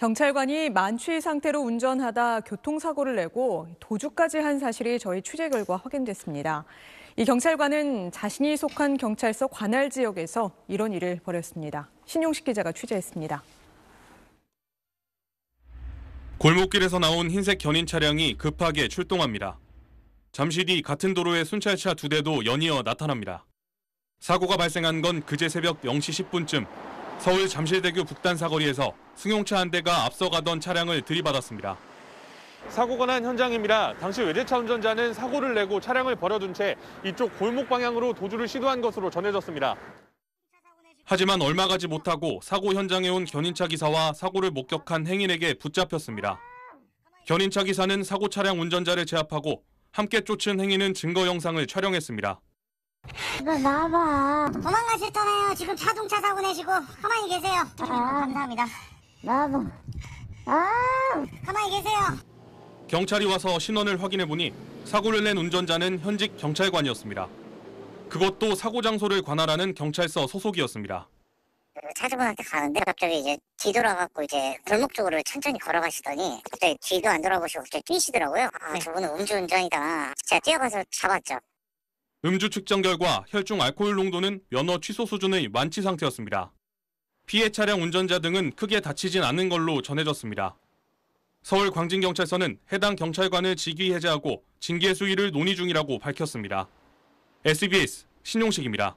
경찰관이 만취 상태로 운전하다 교통사고를 내고 도주까지 한 사실이 저희 취재 결과 확인됐습니다. 이 경찰관은 자신이 속한 경찰서 관할 지역에서 이런 일을 벌였습니다. 신용식 기자가 취재했습니다. 골목길에서 나온 흰색 견인 차량이 급하게 출동합니다. 잠시 뒤 같은 도로에 순찰차 두 대도 연이어 나타납니다. 사고가 발생한 건 그제 새벽 0시 10분쯤 서울 잠실대교 북단 사거리에서 승용차 한 대가 앞서가던 차량을 들이받았습니다. 사고가 난 현장입니다. 당시 외제차 운전자는 사고를 내고 차량을 버려둔 채 이쪽 골목 방향으로 도주를 시도한 것으로 전해졌습니다. 하지만 얼마 가지 못하고 사고 현장에 온 견인차 기사와 사고를 목격한 행인에게 붙잡혔습니다. 견인차 기사는 사고 차량 운전자를 제압하고 함께 쫓은 행인은 증거 영상을 촬영했습니다. 나 나봐. 도망가셨잖아요. 지금 자동차 사고 내시고 가만히 계세요. 아, 아 감사합니다. 나도. 아. 가만히 계세요. 경찰이 와서 신원을 확인해 보니 사고를 낸 운전자는 현직 경찰관이었습니다. 그것도 사고 장소를 관할하는 경찰서 소속이었습니다. 차주분한테 가는데 갑자기 이제 뒤돌아갖고 이제 골목 쪽으로 천천히 걸어가시더니 갑자기 뒤도 안 돌아보시고 갑자기 뛰시더라고요. 아 네. 저분은 음주운전이다. 제가 뛰어가서 잡았죠. 음주 측정 결과 혈중 알코올 농도는 면허 취소 수준의 만취 상태였습니다. 피해 차량 운전자 등은 크게 다치진 않은 걸로 전해졌습니다. 서울 광진경찰서는 해당 경찰관을 직위 해제하고 징계 수위를 논의 중이라고 밝혔습니다. SBS 신용식입니다.